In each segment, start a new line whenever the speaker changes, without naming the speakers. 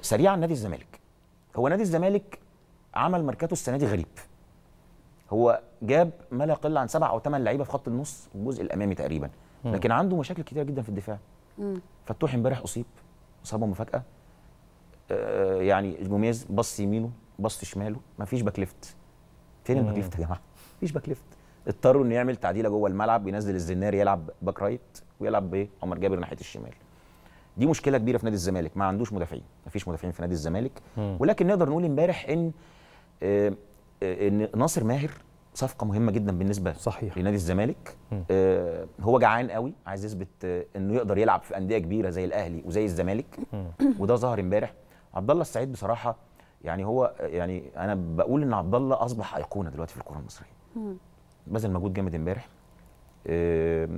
سريعا نادي الزمالك هو نادي الزمالك عمل ماركاته السنه دي غريب هو جاب ما لا يقل عن سبع او ثمان لعيبه في خط النص الجزء الامامي تقريبا لكن عنده مشاكل كثيره جدا في الدفاع فتوح امبارح اصيب اصابه مفاجاه آه، يعني جوميز بص يمينه بص شماله مفيش باك ليفت فين الباك ليفت يا جماعه مفيش باك ليفت اضطروا انه يعمل تعديله جوه الملعب ينزل الزناري يلعب باك رايت ويلعب بايه عمر جابر ناحيه الشمال دي مشكله كبيره في نادي الزمالك ما عندوش مدافعين ما فيش مدافعين في نادي الزمالك ولكن نقدر نقول امبارح ان آه، آه، ان ناصر ماهر صفقه مهمه جدا بالنسبه صحيح. لنادي الزمالك آه هو جعان قوي عايز يثبت آه انه يقدر يلعب في انديه كبيره زي الاهلي وزي الزمالك وده ظهر امبارح عبد الله السعيد بصراحه يعني هو يعني انا بقول ان عبد الله اصبح ايقونه دلوقتي في الكره المصريه بذل مجهود جامد امبارح آه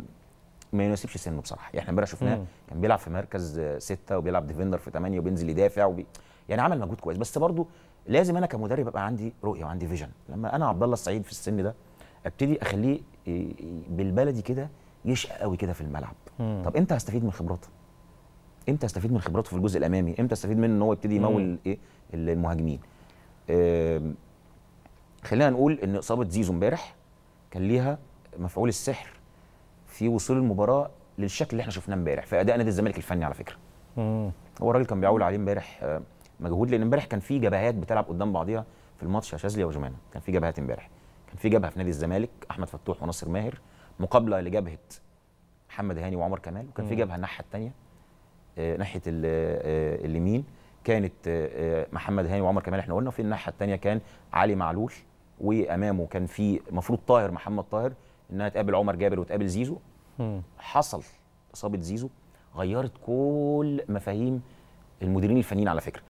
ما يناسبش سنه بصراحه يعني احنا امبارح شفناه كان بيلعب في مركز سته وبيلعب ديفندر في 8 وبينزل يدافع وبي... يعني عمل مجهود كويس بس برضه لازم انا كمدرب ابقى عندي رؤيه وعندي فيجن لما انا عبد الله السعيد في السن ده ابتدي اخليه بالبلدي كده يشقى قوي كده في الملعب مم. طب امتى هستفيد من خبراته امتى هستفيد من خبراته في الجزء الامامي امتى استفيد منه ان هو يبتدي يمول ايه المهاجمين خلينا نقول ان اصابه زيزو امبارح كان ليها مفعول السحر في وصول المباراه للشكل اللي احنا شفناه امبارح في اداء نادي الزمالك الفني على فكره هو الراجل كان بيعول عليه امبارح آه، مجهود لان امبارح كان في جبهات بتلعب قدام بعضيها في الماتش يا شاذلي وجمانه كان في جبهات امبارح كان في جبهه في نادي الزمالك احمد فتوح وناصر ماهر مقابله لجبهه محمد هاني وعمر كمال وكان في جبهه الناحيه الثانيه آه، ناحيه آه، اليمين كانت محمد هاني وعمر كمال احنا قلنا وفي الناحيه الثانيه كان علي معلول وامامه كان في المفروض طاهر محمد طاهر انها تقابل عمر جابر وتقابل زيزو حصل اصابه زيزو غيرت كل مفاهيم المديرين الفنيين على فكره